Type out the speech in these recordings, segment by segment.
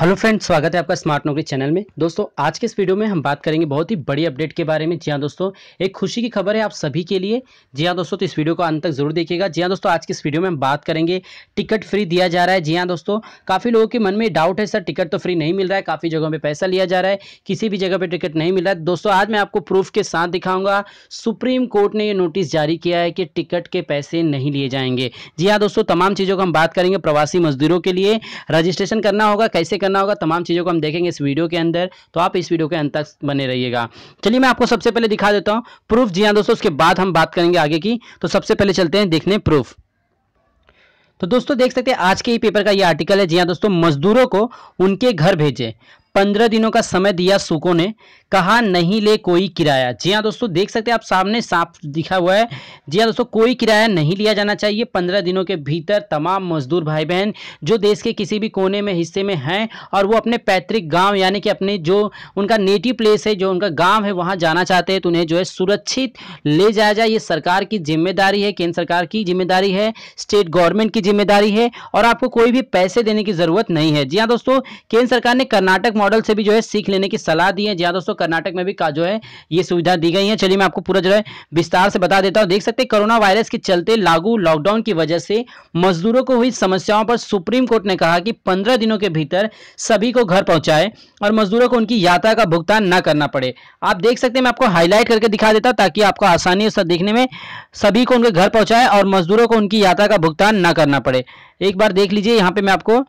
hello friends स्वागत है आपका स्मार्ट नौकरी चैनल में दोस्तों आज के इस वीडियो में हम बात करेंगे बहुत ही बड़ी अपडेट के बारे में जी हाँ दोस्तों एक खुशी की खबर है आप सभी के लिए जी हाँ दोस्तों तो इस वीडियो को अंत तक जरूर देखिएगा जी हाँ दोस्तों आज के इस वीडियो में हम बात करेंगे टिकट फ्री दिया जा रहा है जी हाँ दोस्तों काफ़ी लोगों के मन में डाउट है सर टिकट तो फ्री नहीं मिल रहा है काफ़ी जगहों पर पैसा लिया जा रहा है किसी भी जगह पर टिकट नहीं मिल रहा है दोस्तों आज मैं आपको प्रूफ के साथ दिखाऊंगा सुप्रीम कोर्ट ने ये नोटिस जारी किया है कि टिकट के पैसे नहीं लिए जाएंगे जी हाँ दोस्तों तमाम चीज़ों को हम बात करेंगे प्रवासी मजदूरों के लिए रजिस्ट्रेशन करना होगा कैसे करना होगा तमाम चीज़ों को हम देखेंगे इस वीडियो के अंदर तो आप इस वीडियो के अंत तक बने रहिएगा चलिए मैं आपको सबसे पहले दिखा देता हूँ प्रूफ जी हाँ दोस्तों उसके बाद हम बात करेंगे आगे की तो सबसे पहले चलते हैं देखने प्रूफ तो दोस्तों देख सकते हैं आज के ही पेपर का ये आर्टिकल है जी हाँ दोस्तों मजदूरों को उनके घर भेजें पंद्रह दिनों का समय दिया सुको ने कहा नहीं ले कोई किराया जी हाँ दोस्तों देख सकते हैं आप सामने साफ दिखा हुआ है जी हाँ दोस्तों कोई किराया नहीं लिया जाना चाहिए पंद्रह दिनों के भीतर तमाम मजदूर भाई बहन जो देश के किसी भी कोने में हिस्से में हैं और वो अपने पैतृक गांव यानी कि अपने जो उनका नेटिव प्लेस है जो उनका गाँव है वहाँ जाना चाहते हैं तो उन्हें जो है सुरक्षित ले जाया जाए ये सरकार की जिम्मेदारी है केंद्र सरकार की जिम्मेदारी है स्टेट गवर्नमेंट की जिम्मेदारी है और आपको कोई भी पैसे देने की जरूरत नहीं है जी हाँ दोस्तों केंद्र सरकार ने कर्नाटक मॉडल से भी जो है सीख लेने की सलाह दी है जी हाँ दोस्तों कर्नाटक में भी जो है ये सुविधा दी गई है चलिए मैं आपको पूरा जो है विस्तार से बता देता हूँ देख सकते हैं कोरोना वायरस के चलते लागू लॉकडाउन की वजह से मजदूरों को हुई समस्याओं पर सुप्रीम कोर्ट ने कहा कि पंद्रह दिनों के भीतर सभी को घर पहुंचाए और मजदूरों को उनकी यात्रा का भुगतान न करना पड़े आप देख सकते हैं मैं आपको हाईलाइट करके दिखा देता ताकि आपको आसानी से देखने में सभी को उनके घर पहुंचाए और मजदूरों को उनकी यात्रा का भुगतान न करना पड़े एक बार देख लीजिए यहाँ पे मैं आपको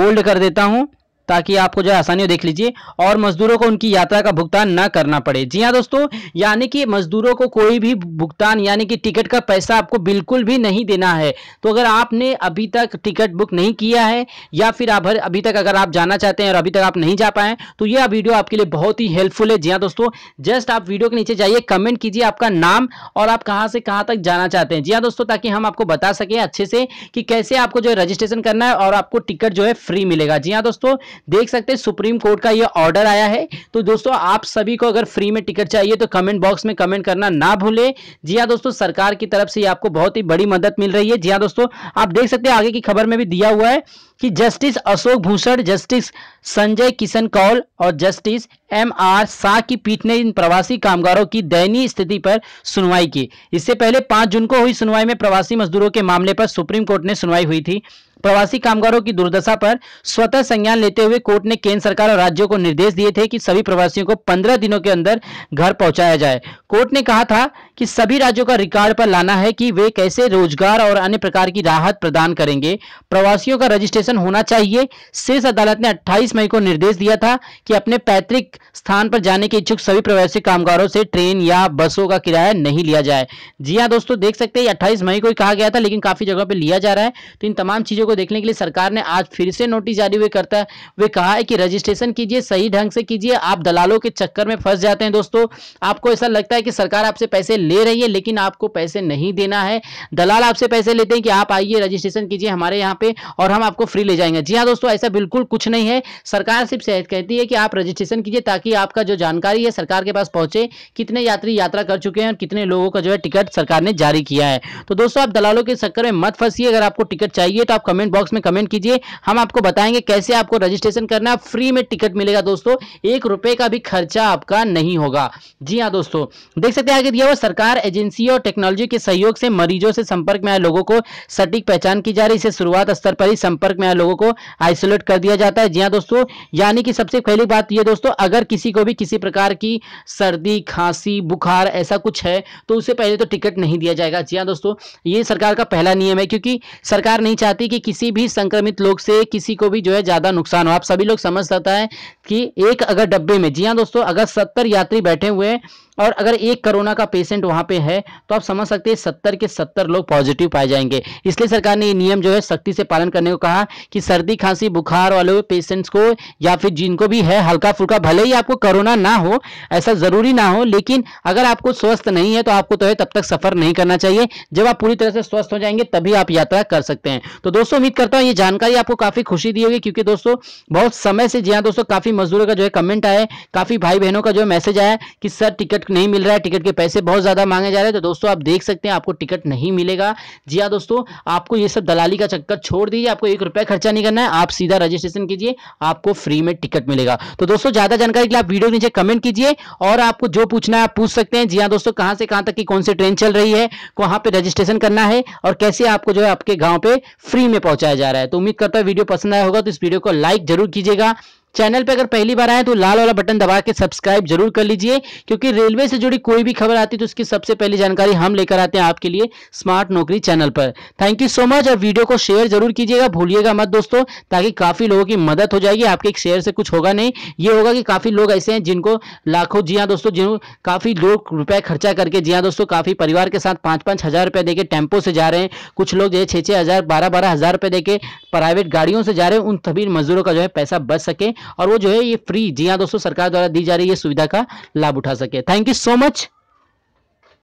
बोल्ड कर देता हूँ ताकि आपको जो है आसानी हो देख लीजिए और मजदूरों को उनकी यात्रा का भुगतान न करना पड़े जी हाँ दोस्तों यानी कि मजदूरों को कोई भी भुगतान यानी कि टिकट का पैसा आपको बिल्कुल भी नहीं देना है तो अगर आपने अभी तक टिकट बुक नहीं किया है या फिर आप अभी तक अगर आप जाना चाहते हैं और अभी तक आप नहीं जा पाए तो यह वीडियो आपके लिए बहुत ही हेल्पफुल है जी हाँ दोस्तों जस्ट आप वीडियो के नीचे जाइए कमेंट कीजिए आपका नाम और आप कहाँ से कहाँ तक जाना चाहते हैं जी हाँ दोस्तों ताकि हम आपको बता सकें अच्छे से कि कैसे आपको जो है रजिस्ट्रेशन करना है और आपको टिकट जो है फ्री मिलेगा जी हाँ दोस्तों देख सकते हैं सुप्रीम कोर्ट का ये ऑर्डर आया है तो दोस्तों आप सभी को अगर फ्री में टिकट चाहिए तो कमेंट बॉक्स में कमेंट करना ना भूले जी हाँ दोस्तों सरकार की तरफ से आपको बहुत ही बड़ी मदद मिल रही है जी हाँ दोस्तों आप देख सकते हैं आगे की खबर में भी दिया हुआ है कि जस्टिस अशोक भूषण जस्टिस संजय किशन कौल और जस्टिस एम आर शाह की पीठ ने इन प्रवासी कामगारों की दयनीय स्थिति पर सुनवाई की इससे पहले पांच जून को हुई सुनवाई में प्रवासी मजदूरों के मामले पर सुप्रीम कोर्ट ने सुनवाई हुई थी प्रवासी कामगारों की दुर्दशा पर स्वतः संज्ञान लेते हुए कोर्ट ने केंद्र सरकार और राज्यों को निर्देश दिए थे कि सभी प्रवासियों को पंद्रह दिनों के अंदर घर पहुंचाया जाए कोर्ट ने कहा था कि सभी राज्यों का रिकॉर्ड पर लाना है कि वे कैसे रोजगार और अन्य प्रकार की राहत प्रदान करेंगे प्रवासियों का रजिस्ट्रेशन होना चाहिए शीर्ष अदालत ने अट्ठाईस मई को निर्देश दिया था कि अपने पैतृक स्थान पर जाने के इच्छुक सभी प्रवासी कामगारों से ट्रेन या बसों का किराया नहीं लिया जाए जी हाँ दोस्तों देख सकते हैं अट्ठाईस मई को ही कहा गया था लेकिन काफी जगह पर लिया जा रहा है तो इन तमाम चीजों को को देखने के लिए सरकार ने आज फिर से नोटिस जारी हुए करता है वे कहा है कि रजिस्ट्रेशन कीजिए सही ढंग से कीजिए आप दलालों के चक्कर में फंस जाते हैं दोस्तों आपको ऐसा लगता है कि सरकार आपसे पैसे ले रही है लेकिन आपको पैसे नहीं देना है दलाल आपसे पैसे लेते हैं कि आप आइए रजिस्ट्रेशन कीजिए हमारे यहाँ पे और हम आपको फ्री ले जाएंगे जी हाँ दोस्तों ऐसा बिल्कुल कुछ नहीं है सरकार सिर्फ कहती है कि आप रजिस्ट्रेशन कीजिए ताकि आपका जो जानकारी है सरकार के पास पहुंचे कितने यात्री यात्रा कर चुके हैं और कितने लोगों का जो है टिकट सरकार ने जारी किया है तो दोस्तों आप दलालों के चक्कर में मत फंसी अगर आपको टिकट चाहिए तो आप कमेंट कमेंट बॉक्स में कमेंट कीजिए हम आपको बताएंगे कैसे आपको रजिस्ट्रेशन करना है फ्री में टिकट मिलेगा दोस्तों एक रुपए का भी खर्चा आपका नहीं होगा जी हाँ दोस्तों देख सकते हैं आगे दिया हुआ सरकार एजेंसी और टेक्नोलॉजी के सहयोग से मरीजों से संपर्क में आए लोगों को सटीक पहचान की जा रही है इसे शुरुआत स्तर पर ही संपर्क में आए लोगों को आइसोलेट कर दिया जाता है जी हाँ दोस्तों यानी कि सबसे पहली बात यह दोस्तों अगर किसी को भी किसी प्रकार की सर्दी खांसी बुखार ऐसा कुछ है तो उसे पहले तो टिकट नहीं दिया जाएगा जी हाँ दोस्तों ये सरकार का पहला नियम है क्योंकि सरकार नहीं चाहती कि, कि किसी भी संक्रमित लोग से किसी को भी जो है ज़्यादा नुकसान हो आप सभी लोग समझ सकता है कि एक अगर डब्बे में जी हाँ दोस्तों अगर सत्तर यात्री बैठे हुए हैं और अगर एक कोरोना का पेशेंट वहां पे है तो आप समझ सकते हैं सत्तर के सत्तर लोग पॉजिटिव पाए जाएंगे इसलिए सरकार ने ये नियम जो है सख्ती से पालन करने को कहा कि सर्दी खांसी बुखार वाले पेशेंट्स को या फिर जिनको भी है हल्का फुल्का भले ही आपको कोरोना ना हो ऐसा जरूरी ना हो लेकिन अगर आपको स्वस्थ नहीं है तो आपको तो है तब तक सफर नहीं करना चाहिए जब आप पूरी तरह से स्वस्थ हो जाएंगे तभी आप यात्रा कर सकते हैं तो दोस्तों उम्मीद करता हूँ ये जानकारी आपको काफी खुशी दी होगी क्योंकि दोस्तों बहुत समय से जी हाँ दोस्तों काफी मजदूरों का जो है कमेंट आया काफी भाई बहनों का जो है मैसेज आया कि सर टिकट नहीं मिल रहा है टिकट के पैसे बहुत ज़्यादा मांगे जा रहे हैं तो दोस्तों आप देख सकते हैं आपको टिकट नहीं मिलेगा जी हाँ दोस्तों आपको ये सब दलाली का चक्कर छोड़ दीजिए आपको एक रुपया खर्चा नहीं करना है आप सीधा रजिस्ट्रेशन कीजिए आपको फ्री में टिकट मिलेगा तो दोस्तों ज़्यादा जानकारी के लिए आप वीडियो के नीचे कमेंट कीजिए और आपको जो पूछना है आप पूछ सकते हैं जी हाँ दोस्तों कहाँ से कहाँ तक की कौन सी ट्रेन चल रही है कहाँ पर रजिस्ट्रेशन करना है और कैसे आपको जो है आपके गाँव पे फ्री में पहुंचाया जा रहा है तो उम्मीद करता है वीडियो पसंद आया होगा तो इस वीडियो को लाइक जरूर कीजिएगा चैनल पर अगर पहली बार आए तो लाल वाला बटन दबा के सब्सक्राइब जरूर कर लीजिए क्योंकि रेलवे से जुड़ी कोई भी खबर आती है तो उसकी सबसे पहली जानकारी हम लेकर आते हैं आपके लिए स्मार्ट नौकरी चैनल पर थैंक यू सो मच और वीडियो को शेयर जरूर कीजिएगा भूलिएगा मत दोस्तों ताकि काफी लोगों की मदद हो जाएगी आपके एक शेयर से कुछ होगा नहीं ये होगा कि काफी लोग ऐसे हैं जिनको लाखों जी हाँ दोस्तों जिन काफी लोग रुपए खर्चा करके जी हाँ दोस्तों काफी परिवार के साथ पांच पांच हजार रुपए देके टेम्पो से जा रहे हैं कुछ लोग जो है छह छह हजार बारह बारह हजार रुपए देके प्राइवेट गाड़ियों से जा रहे हैं उन सभी मजदूरों का जो है पैसा बच सके और वो जो है ये फ्री जी हाँ दोस्तों सरकार द्वारा दी जा रही है सुविधा का लाभ उठा सके थैंक यू सो मच